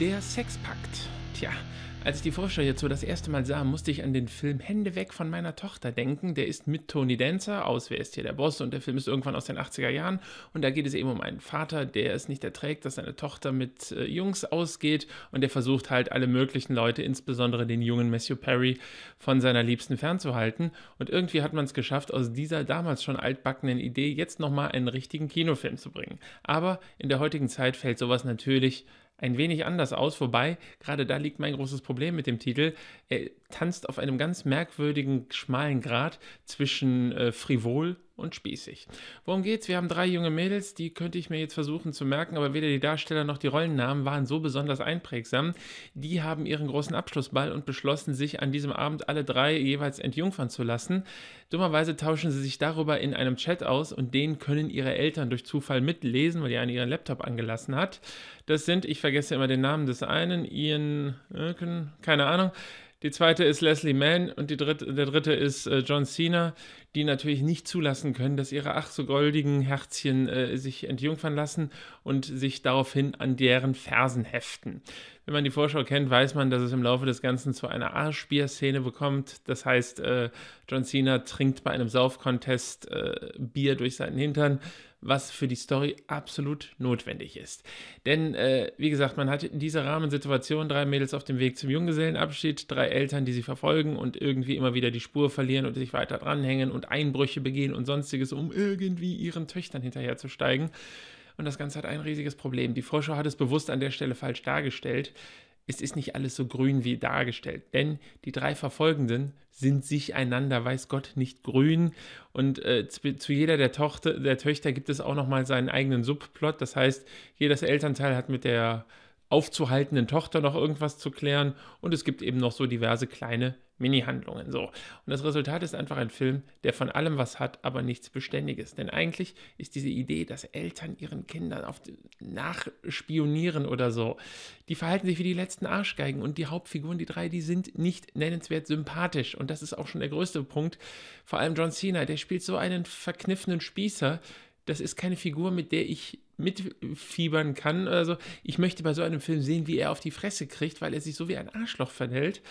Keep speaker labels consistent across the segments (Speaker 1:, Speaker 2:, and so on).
Speaker 1: Der Sexpakt. Tja, als ich die Vorschau so das erste Mal sah, musste ich an den Film Hände weg von meiner Tochter denken. Der ist mit Tony Dancer aus Wer ist hier der Boss? Und der Film ist irgendwann aus den 80er Jahren. Und da geht es eben um einen Vater, der es nicht erträgt, dass seine Tochter mit äh, Jungs ausgeht. Und der versucht halt alle möglichen Leute, insbesondere den jungen Matthew Perry, von seiner Liebsten fernzuhalten. Und irgendwie hat man es geschafft, aus dieser damals schon altbackenen Idee jetzt nochmal einen richtigen Kinofilm zu bringen. Aber in der heutigen Zeit fällt sowas natürlich ein wenig anders aus, wobei gerade da liegt mein großes Problem mit dem Titel. Er tanzt auf einem ganz merkwürdigen, schmalen Grat zwischen äh, frivol und spießig. Worum geht's? Wir haben drei junge Mädels, die könnte ich mir jetzt versuchen zu merken, aber weder die Darsteller noch die Rollennamen waren so besonders einprägsam. Die haben ihren großen Abschlussball und beschlossen, sich an diesem Abend alle drei jeweils entjungfern zu lassen. Dummerweise tauschen sie sich darüber in einem Chat aus und den können ihre Eltern durch Zufall mitlesen, weil die einen ihren Laptop angelassen hat. Das sind, ich vergesse immer den Namen des einen, Ian, äh, keine Ahnung, die zweite ist Leslie Mann und die dritte, der dritte ist äh, John Cena, die natürlich nicht zulassen können, dass ihre ach so goldigen Herzchen äh, sich entjungfern lassen und sich daraufhin an deren Fersen heften wenn man die Vorschau kennt, weiß man, dass es im Laufe des Ganzen zu einer Arschbier-Szene bekommt. Das heißt, äh, John Cena trinkt bei einem Saufcontest äh, Bier durch seinen Hintern, was für die Story absolut notwendig ist. Denn, äh, wie gesagt, man hat in dieser Rahmensituation drei Mädels auf dem Weg zum Junggesellenabschied, drei Eltern, die sie verfolgen und irgendwie immer wieder die Spur verlieren und sich weiter dranhängen und Einbrüche begehen und sonstiges, um irgendwie ihren Töchtern hinterherzusteigen. Und das Ganze hat ein riesiges Problem. Die Vorschau hat es bewusst an der Stelle falsch dargestellt. Es ist nicht alles so grün wie dargestellt, denn die drei Verfolgenden sind sich einander, weiß Gott, nicht grün. Und äh, zu, zu, jeder der, Tochter, der Töchter gibt es auch nochmal seinen eigenen Subplot. Das heißt, jedes Elternteil hat mit der aufzuhaltenden Tochter noch irgendwas zu klären. Und es gibt eben noch so diverse kleine Mini-Handlungen. So. Und das Resultat ist einfach ein Film, der von allem was hat, aber nichts Beständiges. Denn eigentlich ist diese Idee, dass Eltern ihren Kindern oft nachspionieren oder so, die verhalten sich wie die letzten Arschgeigen. Und die Hauptfiguren, die drei, die sind nicht nennenswert sympathisch. Und das ist auch schon der größte Punkt. Vor allem John Cena, der spielt so einen verkniffenen Spießer. Das ist keine Figur, mit der ich mitfiebern kann oder so. Ich möchte bei so einem Film sehen, wie er auf die Fresse kriegt, weil er sich so wie ein Arschloch verhält.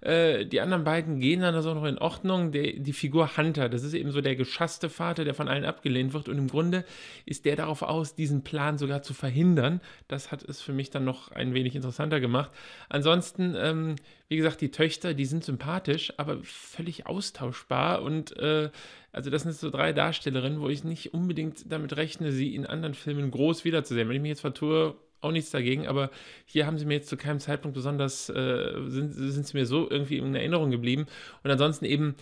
Speaker 1: Äh, die anderen beiden gehen dann also noch in Ordnung. Der, die Figur Hunter, das ist eben so der geschasste Vater, der von allen abgelehnt wird. Und im Grunde ist der darauf aus, diesen Plan sogar zu verhindern. Das hat es für mich dann noch ein wenig interessanter gemacht. Ansonsten ähm, wie gesagt, die Töchter, die sind sympathisch, aber völlig austauschbar. Und äh, also das sind so drei Darstellerinnen, wo ich nicht unbedingt damit rechne, sie in anderen Filmen groß wiederzusehen. Wenn ich mich jetzt vertue, auch nichts dagegen, aber hier haben sie mir jetzt zu keinem Zeitpunkt besonders, äh, sind, sind sie mir so irgendwie in Erinnerung geblieben. Und ansonsten eben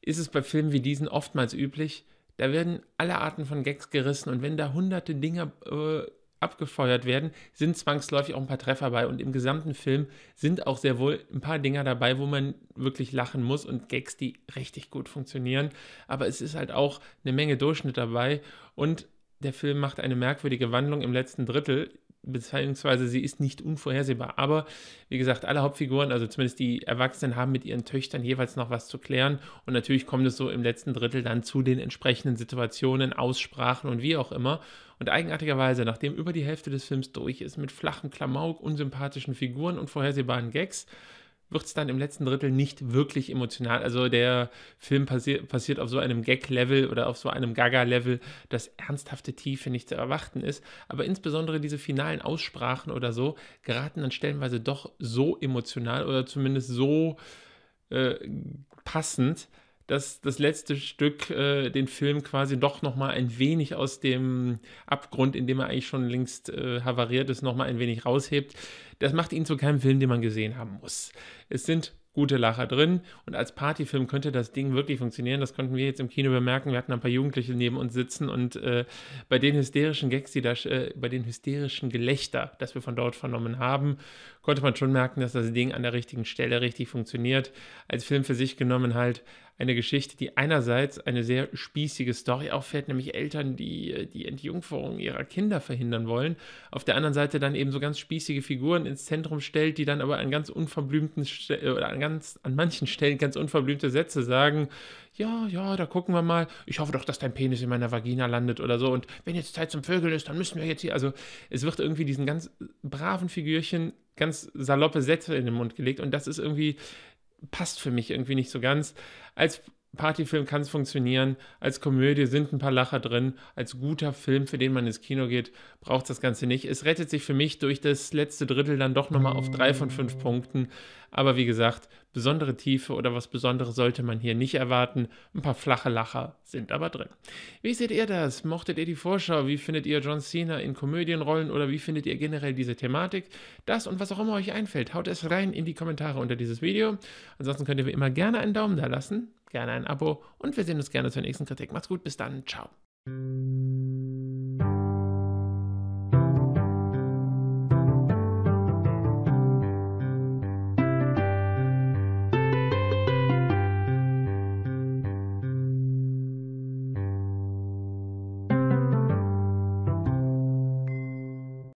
Speaker 1: ist es bei Filmen wie diesen oftmals üblich, da werden alle Arten von Gags gerissen und wenn da hunderte Dinge äh, abgefeuert werden, sind zwangsläufig auch ein paar Treffer bei. Und im gesamten Film sind auch sehr wohl ein paar Dinger dabei, wo man wirklich lachen muss und Gags, die richtig gut funktionieren. Aber es ist halt auch eine Menge Durchschnitt dabei. Und der Film macht eine merkwürdige Wandlung im letzten Drittel beziehungsweise sie ist nicht unvorhersehbar. Aber wie gesagt, alle Hauptfiguren, also zumindest die Erwachsenen, haben mit ihren Töchtern jeweils noch was zu klären. Und natürlich kommt es so im letzten Drittel dann zu den entsprechenden Situationen, Aussprachen und wie auch immer. Und eigenartigerweise, nachdem über die Hälfte des Films durch ist, mit flachen Klamauk, unsympathischen Figuren und vorhersehbaren Gags, wird es dann im letzten Drittel nicht wirklich emotional. Also der Film passi passiert auf so einem Gag-Level oder auf so einem Gaga-Level, dass ernsthafte Tiefe nicht zu erwarten ist. Aber insbesondere diese finalen Aussprachen oder so geraten dann stellenweise doch so emotional oder zumindest so äh, passend, dass das letzte Stück äh, den Film quasi doch nochmal ein wenig aus dem Abgrund, in dem er eigentlich schon längst äh, havariert ist, nochmal ein wenig raushebt. Das macht ihn zu keinem Film, den man gesehen haben muss. Es sind gute Lacher drin. Und als Partyfilm könnte das Ding wirklich funktionieren. Das konnten wir jetzt im Kino bemerken. Wir hatten ein paar Jugendliche neben uns sitzen und äh, bei den hysterischen Gags, die da, äh, bei den hysterischen Gelächter, das wir von dort vernommen haben, konnte man schon merken, dass das Ding an der richtigen Stelle richtig funktioniert. Als Film für sich genommen halt eine Geschichte, die einerseits eine sehr spießige Story auffällt, nämlich Eltern, die die Entjungferung ihrer Kinder verhindern wollen, auf der anderen Seite dann eben so ganz spießige Figuren ins Zentrum stellt, die dann aber an ganz unverblümten äh, oder an ganz an manchen Stellen ganz unverblümte Sätze sagen, ja, ja, da gucken wir mal. Ich hoffe doch, dass dein Penis in meiner Vagina landet oder so. Und wenn jetzt Zeit zum Vögeln ist, dann müssen wir jetzt hier. Also es wird irgendwie diesen ganz braven Figürchen ganz saloppe Sätze in den Mund gelegt. Und das ist irgendwie passt für mich irgendwie nicht so ganz. Als Partyfilm kann es funktionieren, als Komödie sind ein paar Lacher drin, als guter Film, für den man ins Kino geht, braucht das Ganze nicht. Es rettet sich für mich durch das letzte Drittel dann doch nochmal auf drei von fünf Punkten. Aber wie gesagt, besondere Tiefe oder was Besonderes sollte man hier nicht erwarten. Ein paar flache Lacher sind aber drin. Wie seht ihr das? Mochtet ihr die Vorschau? Wie findet ihr John Cena in Komödienrollen oder wie findet ihr generell diese Thematik? Das und was auch immer euch einfällt, haut es rein in die Kommentare unter dieses Video. Ansonsten könnt ihr wie immer gerne einen Daumen da lassen gerne ein Abo und wir sehen uns gerne zur nächsten Kritik. Macht's gut, bis dann, ciao.